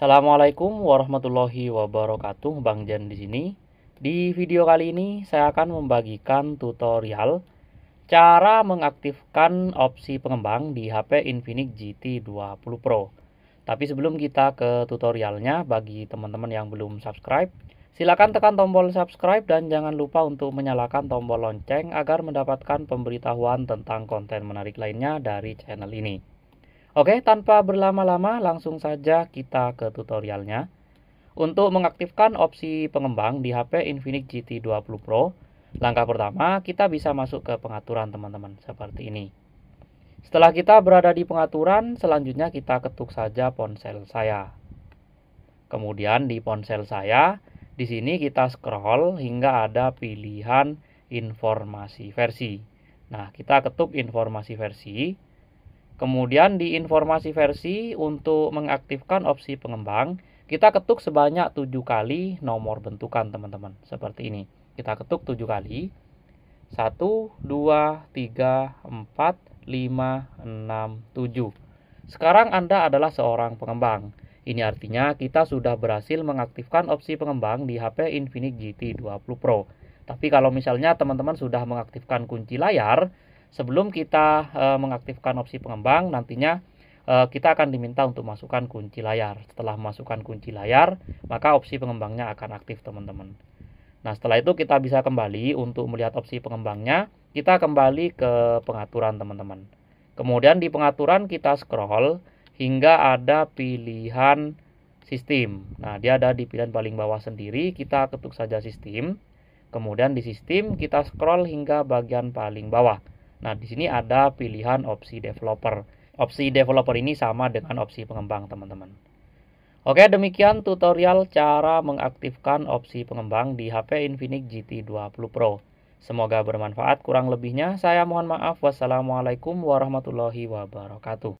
Assalamualaikum warahmatullahi wabarakatuh, Bang Jan di sini. Di video kali ini saya akan membagikan tutorial cara mengaktifkan opsi pengembang di HP Infinix GT20 Pro. Tapi sebelum kita ke tutorialnya, bagi teman-teman yang belum subscribe, silakan tekan tombol subscribe dan jangan lupa untuk menyalakan tombol lonceng agar mendapatkan pemberitahuan tentang konten menarik lainnya dari channel ini. Oke, tanpa berlama-lama langsung saja kita ke tutorialnya. Untuk mengaktifkan opsi pengembang di HP Infinix GT20 Pro, langkah pertama kita bisa masuk ke pengaturan teman-teman seperti ini. Setelah kita berada di pengaturan, selanjutnya kita ketuk saja ponsel saya. Kemudian di ponsel saya, di sini kita scroll hingga ada pilihan informasi versi. Nah, kita ketuk informasi versi. Kemudian di informasi versi untuk mengaktifkan opsi pengembang, kita ketuk sebanyak 7 kali nomor bentukan teman-teman. Seperti ini. Kita ketuk 7 kali. 1 2 3 4 5 6 7. Sekarang Anda adalah seorang pengembang. Ini artinya kita sudah berhasil mengaktifkan opsi pengembang di HP Infinix GT20 Pro. Tapi kalau misalnya teman-teman sudah mengaktifkan kunci layar, sebelum kita eh, mengaktifkan opsi pengembang nantinya eh, kita akan diminta untuk masukkan kunci layar. Setelah masukkan kunci layar, maka opsi pengembangnya akan aktif, teman-teman. Nah, setelah itu kita bisa kembali untuk melihat opsi pengembangnya. Kita kembali ke pengaturan, teman-teman. Kemudian di pengaturan kita scroll hingga ada pilihan sistem. Nah, dia ada di pilihan paling bawah sendiri. Kita ketuk saja sistem. Kemudian di sistem kita scroll hingga bagian paling bawah. Nah, di sini ada pilihan opsi developer. Opsi developer ini sama dengan opsi pengembang, teman-teman. Oke, demikian tutorial cara mengaktifkan opsi pengembang di HP Infinix GT20 Pro. Semoga bermanfaat. Kurang lebihnya, saya mohon maaf. Wassalamualaikum warahmatullahi wabarakatuh.